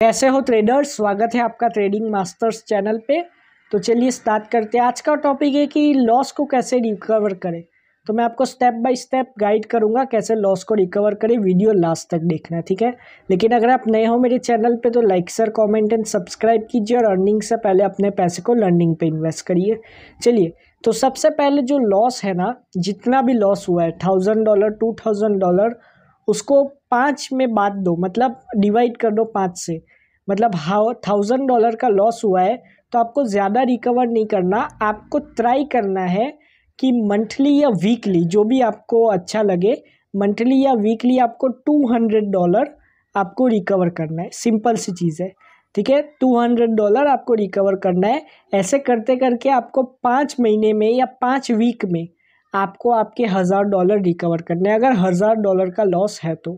कैसे हो ट्रेडर्स स्वागत है आपका ट्रेडिंग मास्टर्स चैनल पे तो चलिए स्टार्ट करते हैं आज का टॉपिक है कि लॉस को कैसे रिकवर करें तो मैं आपको स्टेप बाय स्टेप गाइड करूंगा कैसे लॉस को रिकवर करें वीडियो लास्ट तक देखना ठीक है लेकिन अगर आप नए हो मेरे चैनल पे तो like share comment and subscribe कीजिए और अर्निंग से पहले अपने पैसे को लर्निंग पे इन्वेस्ट करिए चलिए तो सबसे पहले जो लॉस है ना जितना भी लॉस हुआ है thousand dollar two thousand dollar उसको पाँच में बांट दो मतलब डिवाइड कर दो पाँच से मतलब हाउ थाउजेंड डॉलर का लॉस हुआ है तो आपको ज़्यादा रिकवर नहीं करना आपको ट्राई करना है कि मंथली या वीकली जो भी आपको अच्छा लगे मंथली या वीकली आपको टू हंड्रेड डॉलर आपको रिकवर करना है सिंपल सी चीज़ है ठीक है टू हंड्रेड डॉलर आपको रिकवर करना है ऐसे करते करके आपको पाँच महीने में या पाँच वीक में आपको आपके हज़ार डॉलर रिकवर करने हैं अगर हज़ार डॉलर का लॉस है तो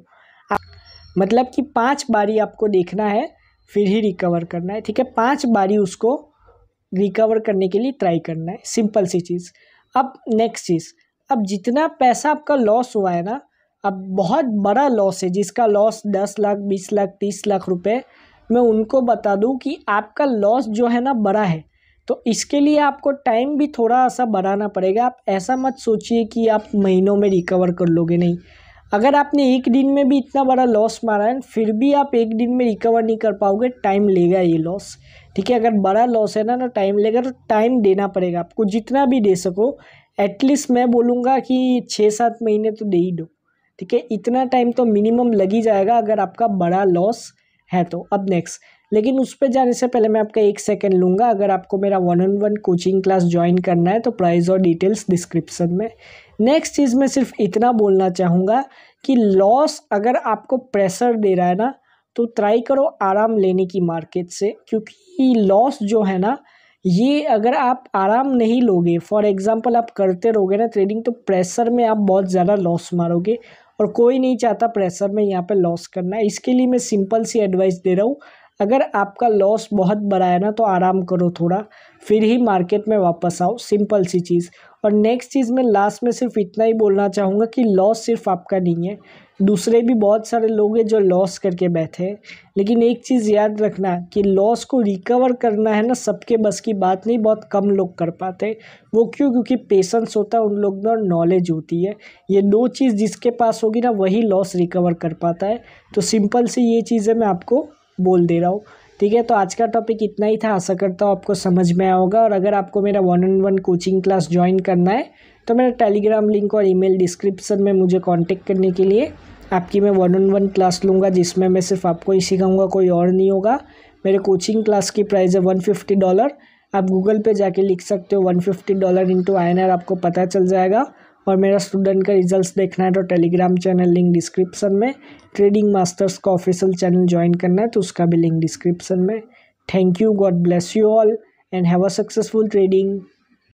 मतलब कि पाँच बारी आपको देखना है फिर ही रिकवर करना है ठीक है पाँच बारी उसको रिकवर करने के लिए ट्राई करना है सिंपल सी चीज़ अब नेक्स्ट चीज़ अब जितना पैसा आपका लॉस हुआ है ना अब बहुत बड़ा लॉस है जिसका लॉस दस लाख बीस लाख तीस लाख रुपए मैं उनको बता दूं कि आपका लॉस जो है ना बड़ा है तो इसके लिए आपको टाइम भी थोड़ा सा बढ़ाना पड़ेगा आप ऐसा मत सोचिए कि आप महीनों में रिकवर कर लोगे नहीं अगर आपने एक दिन में भी इतना बड़ा लॉस मारा है फिर भी आप एक दिन में रिकवर नहीं कर पाओगे टाइम लेगा ये लॉस ठीक है अगर बड़ा लॉस है ना तो टाइम लेगा तो टाइम देना पड़ेगा आपको जितना भी दे सको एटलीस्ट मैं बोलूँगा कि छः सात महीने तो दे ही दो ठीक है इतना टाइम तो मिनिमम लग ही जाएगा अगर आपका बड़ा लॉस है तो अब नेक्स्ट लेकिन उस पर जाने से पहले मैं आपका एक सेकेंड लूँगा अगर आपको मेरा one on one coaching class join करना है तो प्राइस और डिटेल्स डिस्क्रिप्सन में नेक्स्ट चीज़ मैं सिर्फ इतना बोलना चाहूँगा कि लॉस अगर आपको प्रेशर दे रहा है ना तो ट्राई करो आराम लेने की मार्केट से क्योंकि लॉस जो है ना ये अगर आप आराम नहीं लोगे फॉर एग्ज़ाम्पल आप करते रहोगे ना ट्रेडिंग तो प्रेशर में आप बहुत ज़्यादा लॉस मारोगे और कोई नहीं चाहता प्रेशर में यहाँ पे लॉस करना इसके लिए मैं सिंपल सी एडवाइस दे रहा हूँ अगर आपका लॉस बहुत बड़ा है ना तो आराम करो थोड़ा फिर ही मार्केट में वापस आओ सिंपल सी चीज़ और नेक्स्ट चीज़ मैं लास्ट में सिर्फ इतना ही बोलना चाहूँगा कि लॉस सिर्फ आपका नहीं है दूसरे भी बहुत सारे लोग हैं जो लॉस करके बैठे हैं लेकिन एक चीज़ याद रखना कि लॉस को रिकवर करना है ना सबके बस की बात नहीं बहुत कम लोग कर पाते वो क्यों क्योंकि पेशेंस होता है उन लोग में और नॉलेज होती है ये दो चीज़ जिसके पास होगी ना वही लॉस रिकवर कर पाता है तो सिंपल सी ये चीज़ें मैं आपको बोल दे रहा हूँ ठीक है तो आज का टॉपिक इतना ही था आशा करता हूँ आपको समझ में आया होगा और अगर आपको मेरा one on one coaching class join करना है तो मेरा टेलीग्राम लिंक और ईमेल डिस्क्रिप्शन में मुझे कांटेक्ट करने के लिए आपकी मैं वन ऑन वन क्लास लूँगा जिसमें मैं सिर्फ आपको ही सिखाऊँगा कोई और नहीं होगा मेरे कोचिंग क्लास की प्राइस है वन फिफ्टी डॉलर आप गूगल पे जाके लिख सकते हो वन फिफ्टी डॉलर इंटू आई आपको पता चल जाएगा और मेरा स्टूडेंट का रिजल्ट्स देखना है तो टेलीग्राम चैनल लिंक डिस्क्रिप्शन में ट्रेडिंग मास्टर्स का ऑफिशियल चैनल ज्वाइन करना है तो उसका भी लिंक डिस्क्रिप्शन में thank you God bless you all and have a successful trading